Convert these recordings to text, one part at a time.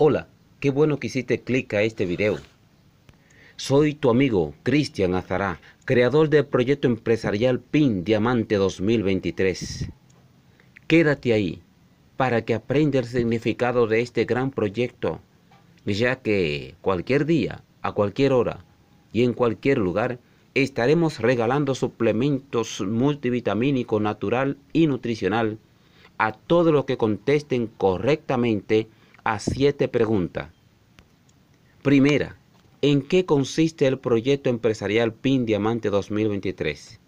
Hola, qué bueno que hiciste clic a este video. Soy tu amigo Cristian Azará, creador del proyecto empresarial PIN Diamante 2023. Quédate ahí para que aprendas el significado de este gran proyecto, ya que cualquier día, a cualquier hora y en cualquier lugar estaremos regalando suplementos multivitamínicos natural y nutricional a todos los que contesten correctamente a siete preguntas. Primera, ¿en qué consiste el proyecto empresarial PIN Diamante 2023?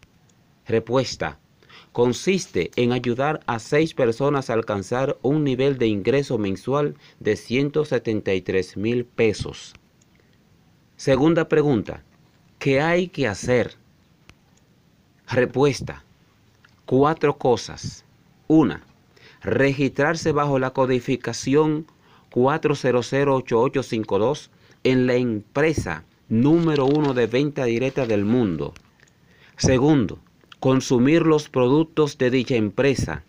Respuesta, consiste en ayudar a seis personas a alcanzar un nivel de ingreso mensual de 173 mil pesos. Segunda pregunta, ¿qué hay que hacer? Respuesta, cuatro cosas. Una, registrarse bajo la codificación 4008852 en la empresa número uno de venta directa del mundo. Segundo, consumir los productos de dicha empresa.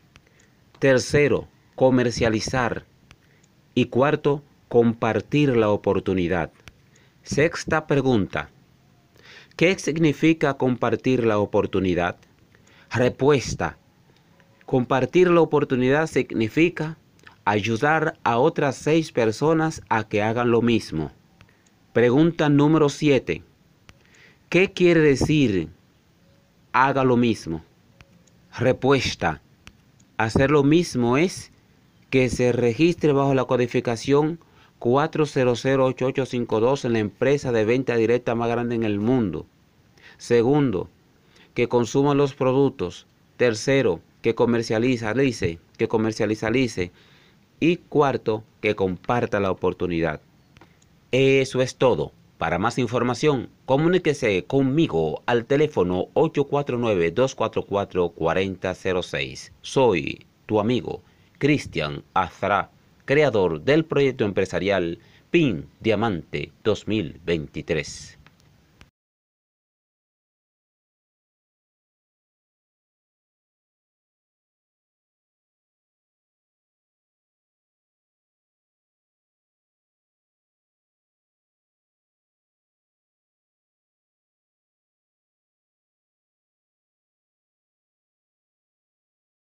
Tercero, comercializar. Y cuarto, compartir la oportunidad. Sexta pregunta. ¿Qué significa compartir la oportunidad? Respuesta. Compartir la oportunidad significa ayudar a otras seis personas a que hagan lo mismo. Pregunta número 7. ¿Qué quiere decir haga lo mismo? Respuesta. Hacer lo mismo es que se registre bajo la codificación 4008852 en la empresa de venta directa más grande en el mundo. Segundo, que consuma los productos. Tercero, que comercializa, que comercializa, y cuarto, que comparta la oportunidad. Eso es todo. Para más información, comuníquese conmigo al teléfono 849-244-4006. Soy tu amigo, Cristian Azra, creador del proyecto empresarial PIN Diamante 2023.